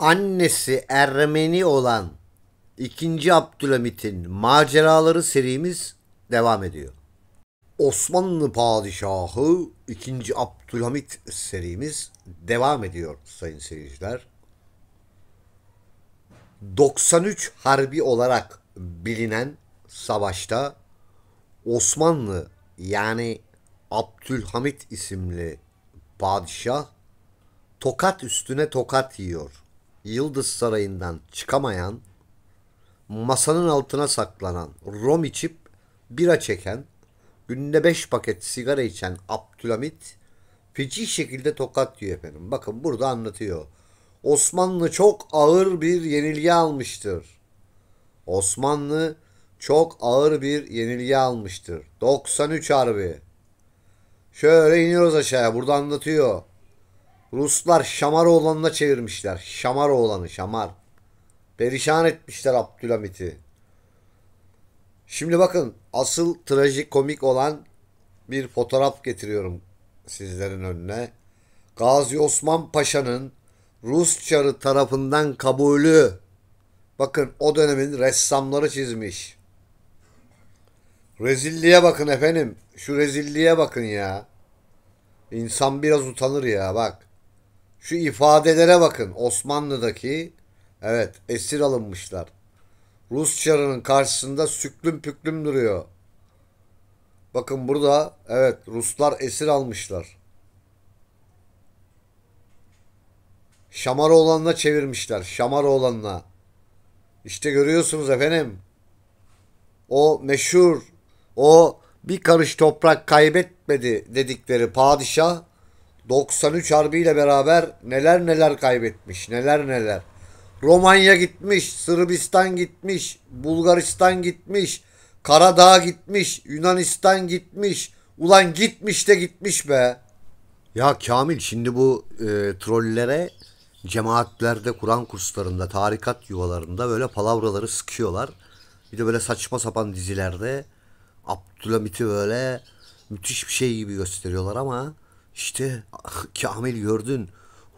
annesi Ermeni olan 2. Abdülhamit'in maceraları serimiz devam ediyor. Osmanlı Padişahı 2. Abdülhamit serimiz devam ediyor sayın seyirciler. 93 Harbi olarak bilinen savaşta Osmanlı yani Abdülhamit isimli padişah tokat üstüne tokat yiyor. Yıldız Sarayı'ndan çıkamayan, masanın altına saklanan, rom içip bira çeken, günde beş paket sigara içen Abdülhamit feci şekilde tokat diyor efendim. Bakın burada anlatıyor. Osmanlı çok ağır bir yenilgi almıştır. Osmanlı çok ağır bir yenilgi almıştır. 93 harbi. Şöyle iniyoruz aşağıya. Burada anlatıyor. Ruslar şamar Şamaroğlan'ına çevirmişler. şamar Şamaroğlan'ı Şamar. Perişan etmişler Abdülhamit'i. Şimdi bakın asıl trajikomik olan bir fotoğraf getiriyorum sizlerin önüne. Gazi Osman Paşa'nın Rus çarı tarafından kabulü. Bakın o dönemin ressamları çizmiş. Rezilliğe bakın efendim. Şu rezilliğe bakın ya. İnsan biraz utanır ya bak. Şu ifadelere bakın. Osmanlı'daki evet esir alınmışlar. Rus çarının karşısında süklüm püklüm duruyor. Bakın burada evet Ruslar esir almışlar. Şamar Şamaroğlan'la çevirmişler. Şamar Şamaroğlan'la. İşte görüyorsunuz efendim. O meşhur, o bir karış toprak kaybetmedi dedikleri padişah 93 harbiyle beraber neler neler kaybetmiş, neler neler. Romanya gitmiş, Sırbistan gitmiş, Bulgaristan gitmiş, Karadağ gitmiş, Yunanistan gitmiş. Ulan gitmiş de gitmiş be. Ya Kamil şimdi bu e, trollere cemaatlerde, Kur'an kurslarında, tarikat yuvalarında böyle palavraları sıkıyorlar. Bir de böyle saçma sapan dizilerde Abdülhamit'i böyle müthiş bir şey gibi gösteriyorlar ama işte ah, Kamil gördün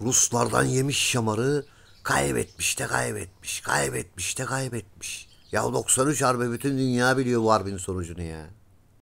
Ruslardan yemiş şamarı kaybetmiş de kaybetmiş, kaybetmiş de kaybetmiş. Ya 93 harbe bütün dünya biliyor bu harbin sonucunu ya.